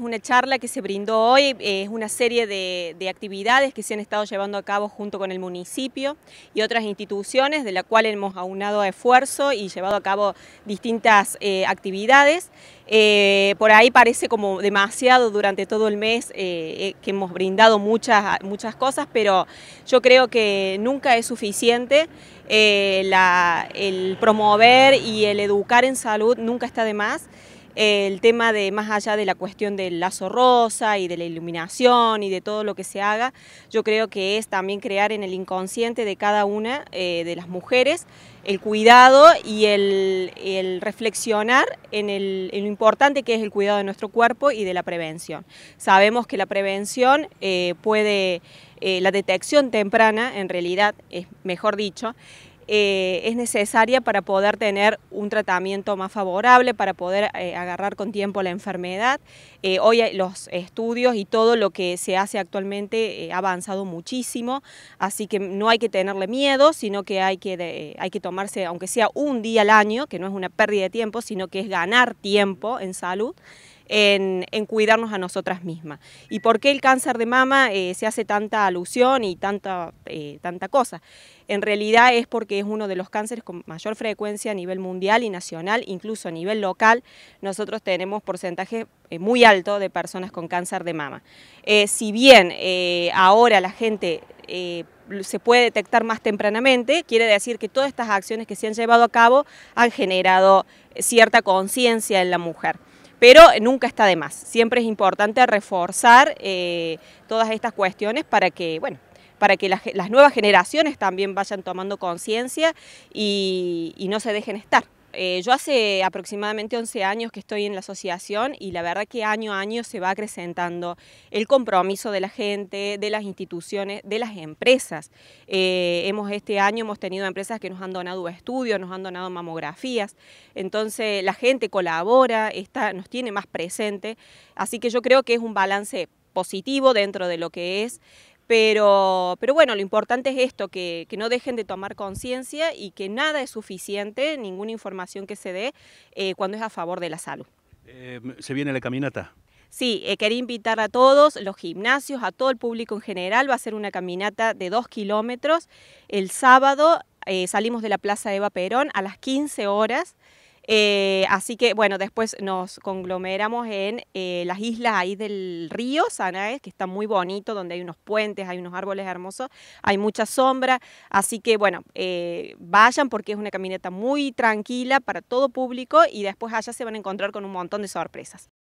Una charla que se brindó hoy es eh, una serie de, actividades que se han estado llevando a cabo junto con el municipio y otras instituciones, de la cual hemos aunado esfuerzo y llevado a cabo distintas eh, actividades. Eh, por ahí parece como demasiado durante todo el mes que hemos brindado muchas, muchas cosas, pero yo creo que nunca es suficiente. el promover y el educar en salud nunca está de más el tema de más allá de la cuestión del lazo rosa y de la iluminación y de todo lo que se haga, yo creo que es también crear en el inconsciente de cada una eh, de las mujeres el cuidado y el, reflexionar en, lo importante que es el cuidado de nuestro cuerpo y de la prevención. Sabemos que la prevención eh, puede, eh, la detección temprana en realidad es mejor dicho, eh, es necesaria para poder tener un tratamiento más favorable, para poder eh, agarrar con tiempo la enfermedad. Eh, hoy los estudios y todo lo que se hace actualmente ha avanzado muchísimo, así que no hay que tenerle miedo, sino que hay que, hay que tomarse, aunque sea un día al año, que no es una pérdida de tiempo, sino que es ganar tiempo en salud en, cuidarnos a nosotras mismas. ¿Y por qué el cáncer de mama eh, se hace tanta alusión y tanta, eh, tanta cosa? En realidad es porque es uno de los cánceres con mayor frecuencia a nivel mundial y nacional, incluso a nivel local, nosotros tenemos porcentaje eh, muy alto de personas con cáncer de mama. si bien ahora la gente se puede detectar más tempranamente, quiere decir que todas estas acciones que se han llevado a cabo han generado cierta conciencia en la mujer pero nunca está de más. Siempre es importante reforzar eh, todas estas cuestiones para que, bueno, para que las, nuevas generaciones también vayan tomando conciencia y no se dejen estar. Eh, yo hace aproximadamente 11 años que estoy en la asociación y la verdad que año a año se va acrecentando el compromiso de la gente, de las instituciones, de las empresas. Eh, hemos Este año hemos tenido empresas que nos han donado estudios, nos han donado mamografías, entonces la gente colabora, está, nos tiene más presente, así que yo creo que es un balance positivo dentro de lo que es pero, pero bueno, lo importante es esto, que, no dejen de tomar conciencia y que nada es suficiente, ninguna información que se dé eh, cuando es a favor de la salud. Eh, ¿Se viene la caminata? Sí, eh, quería invitar a todos, los gimnasios, a todo el público en general. Va a ser una caminata de dos kilómetros. El sábado salimos de la Plaza Eva Perón a las 15 horas. Eh, así que, bueno, después nos conglomeramos en eh, las islas ahí del río Sanaes, que está muy bonito, donde hay unos puentes, hay unos árboles hermosos, hay mucha sombra. Así que, bueno, eh, vayan porque es una caminata muy tranquila para todo público y después allá se van a encontrar con un montón de sorpresas.